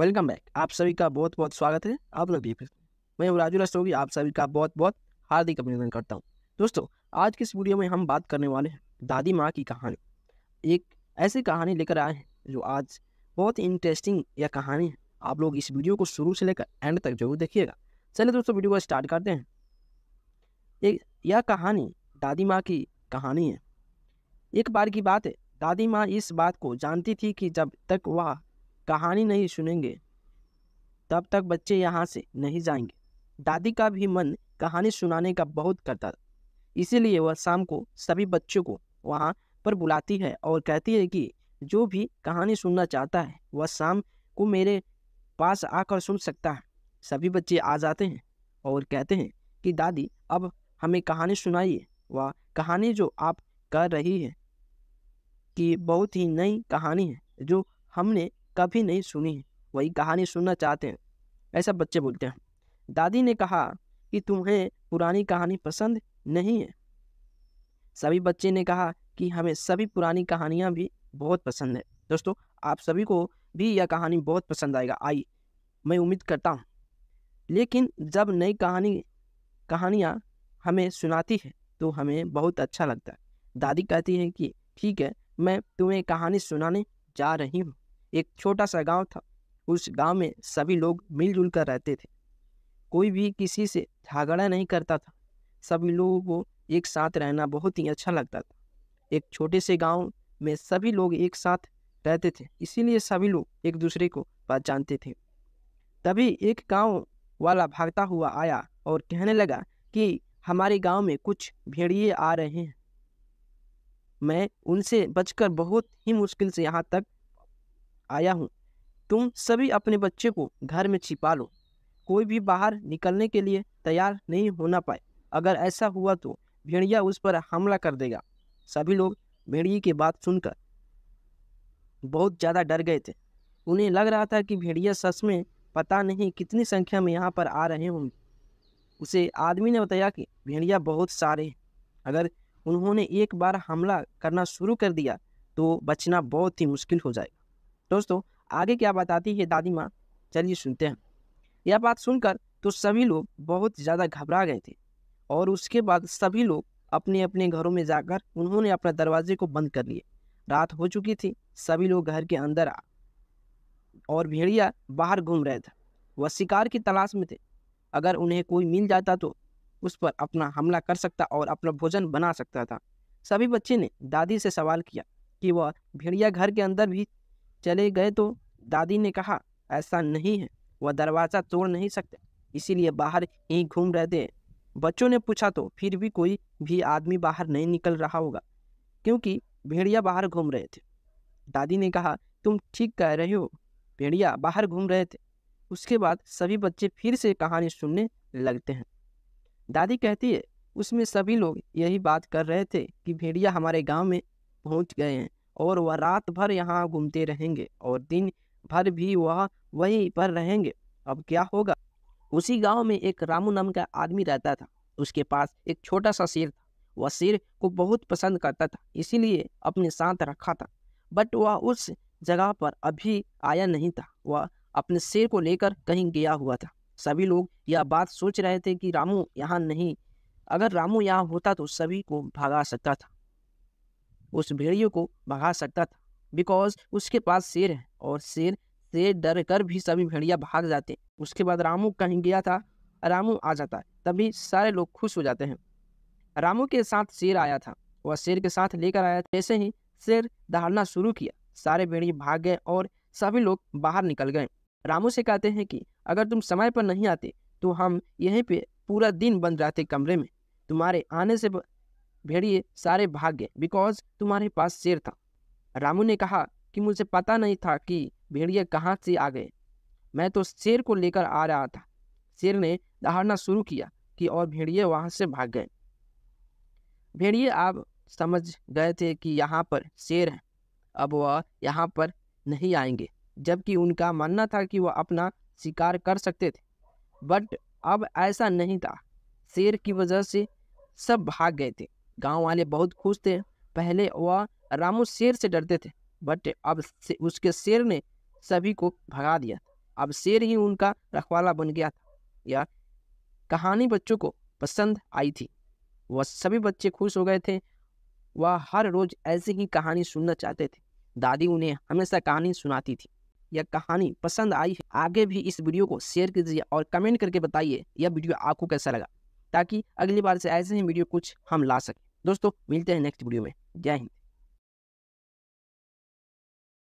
welcome back आप सभी का बहुत बहुत स्वागत है आप लोग भी फिर मैं राजू रस्तोगी आप सभी का बहुत बहुत हार्दिक अभिनंदन करता हूँ दोस्तों आज की इस वीडियो में हम बात करने वाले हैं दादी माँ की कहानी एक ऐसी कहानी लेकर आए हैं जो आज बहुत ही इंटरेस्टिंग यह कहानी है आप लोग इस वीडियो को शुरू से लेकर एंड तक जरूर देखिएगा चलिए दोस्तों वीडियो को स्टार्ट करते हैं एक यह कहानी दादी माँ की कहानी है एक बार की बात है दादी माँ इस बात को जानती थी कि जब तक वह कहानी नहीं सुनेंगे तब तक बच्चे यहाँ से नहीं जाएंगे दादी का भी मन कहानी सुनाने का बहुत करता था इसीलिए वह शाम को सभी बच्चों को वहाँ पर बुलाती है और कहती है कि जो भी कहानी सुनना चाहता है वह शाम को मेरे पास आकर सुन सकता है सभी बच्चे आ जाते हैं और कहते हैं कि दादी अब हमें कहानी सुनाइए वह कहानी जो आप कह रही है कि बहुत ही नई कहानी है जो हमने कभी नहीं सुनी वही कहानी सुनना चाहते हैं ऐसा बच्चे बोलते हैं दादी ने कहा कि तुम्हें पुरानी कहानी पसंद नहीं है सभी बच्चे ने कहा कि हमें सभी पुरानी कहानियाँ भी बहुत पसंद है दोस्तों आप सभी को भी यह कहानी बहुत पसंद आएगा आई मैं उम्मीद करता हूँ लेकिन जब नई कहानी कहानियाँ हमें सुनाती है तो हमें बहुत अच्छा लगता है दादी कहती है कि ठीक है मैं तुम्हें कहानी सुनाने जा रही हूँ एक छोटा सा गांव था उस गांव में सभी लोग मिलजुल कर रहते थे कोई भी किसी से झगड़ा नहीं करता था सभी लोगों को एक साथ रहना बहुत ही अच्छा लगता था एक छोटे से गांव में सभी लोग एक साथ रहते थे इसीलिए सभी लोग एक दूसरे को पहचानते थे तभी एक गांव वाला भागता हुआ आया और कहने लगा कि हमारे गांव में कुछ भेड़िए आ रहे हैं मैं उनसे बचकर बहुत ही मुश्किल से यहाँ तक आया हूँ तुम सभी अपने बच्चे को घर में छिपा लो कोई भी बाहर निकलने के लिए तैयार नहीं होना पाए अगर ऐसा हुआ तो भेड़िया उस पर हमला कर देगा सभी लोग भेड़िए की बात सुनकर बहुत ज़्यादा डर गए थे उन्हें लग रहा था कि भेड़िया सच में पता नहीं कितनी संख्या में यहाँ पर आ रहे होंगे उसे आदमी ने बताया कि भेड़िया बहुत सारे हैं अगर उन्होंने एक बार हमला करना शुरू कर दिया तो बचना बहुत ही मुश्किल हो जाएगा दोस्तों आगे क्या बताती है दादी माँ चलिए सुनते हैं यह बात सुनकर तो सभी लोग बहुत ज़्यादा घबरा गए थे और उसके बाद सभी लोग अपने अपने घरों में जाकर उन्होंने अपने दरवाजे को बंद कर लिए रात हो चुकी थी सभी लोग घर के अंदर आ और भेड़िया बाहर घूम रहे थे वह शिकार की तलाश में थे अगर उन्हें कोई मिल जाता तो उस पर अपना हमला कर सकता और अपना भोजन बना सकता था सभी बच्चे ने दादी से सवाल किया कि वह भेड़िया घर के अंदर भी चले गए तो दादी ने कहा ऐसा नहीं है वह दरवाज़ा तोड़ नहीं सकते इसीलिए बाहर ही घूम रहे थे बच्चों ने पूछा तो फिर भी कोई भी आदमी बाहर नहीं निकल रहा होगा क्योंकि भेड़िया बाहर घूम रहे थे दादी ने कहा तुम ठीक कह रहे हो भेड़िया बाहर घूम रहे थे उसके बाद सभी बच्चे फिर से कहानी सुनने लगते हैं दादी कहती है उसमें सभी लोग यही बात कर रहे थे कि भेड़िया हमारे गांव में पहुंच गए हैं और वह रात भर यहाँ घूमते रहेंगे और दिन भर भी वह वहीं पर रहेंगे अब क्या होगा उसी गांव में एक रामू नाम का आदमी रहता था उसके पास एक छोटा सा शेर था वह शेर को बहुत पसंद करता था इसीलिए अपने साथ रखा था बट वह उस जगह पर अभी आया नहीं था वह अपने शेर को लेकर कहीं गया हुआ था सभी लोग यह बात सोच रहे थे कि रामू यहाँ नहीं अगर रामू यहाँ होता तो सभी को भगा सकता था उस भेड़ियों को भगा सकता था बिकॉज उसके पास शेर है और शेर से डर कर भी सभी भेड़िया भाग जाते हैं उसके बाद रामू कहीं गया था रामू आ जाता है तभी सारे लोग खुश हो जाते हैं रामू के साथ शेर आया था वह शेर के साथ लेकर आया जैसे ही शेर दहाड़ना शुरू किया सारे भेड़िए भाग गए और सभी लोग बाहर निकल गए रामू से कहते हैं कि अगर तुम समय पर नहीं आते तो हम यहीं पे पूरा दिन बंद रहते कमरे में तुम्हारे आने से भेड़िए सारे भाग गए बिकॉज तुम्हारे पास शेर था रामू ने कहा कि मुझे पता नहीं था कि भेड़िए कहाँ से आ गए मैं तो शेर को लेकर आ रहा था शेर ने दहाड़ना शुरू किया कि और भेड़िए वहाँ से भाग गए भेड़िए आप समझ गए थे कि यहाँ पर शेर है अब वह यहाँ पर नहीं आएंगे जबकि उनका मानना था कि वह अपना शिकार कर सकते थे बट अब ऐसा नहीं था शेर की वजह से सब भाग गए थे गांव वाले बहुत खुश थे पहले वह रामू शेर से डरते थे बट अब से, उसके शेर ने सभी को भगा दिया अब शेर ही उनका रखवाला बन गया था यह कहानी बच्चों को पसंद आई थी वह सभी बच्चे खुश हो गए थे वह हर रोज ऐसी ही कहानी सुनना चाहते थे दादी उन्हें हमेशा कहानी सुनाती थी यह कहानी पसंद आई है आगे भी इस वीडियो को शेयर कीजिए और कमेंट करके बताइए यह वीडियो आपको कैसा लगा ताकि अगली बार से ऐसे ही वीडियो कुछ हम ला सकें दोस्तों मिलते हैं नेक्स्ट वीडियो में जय हिंद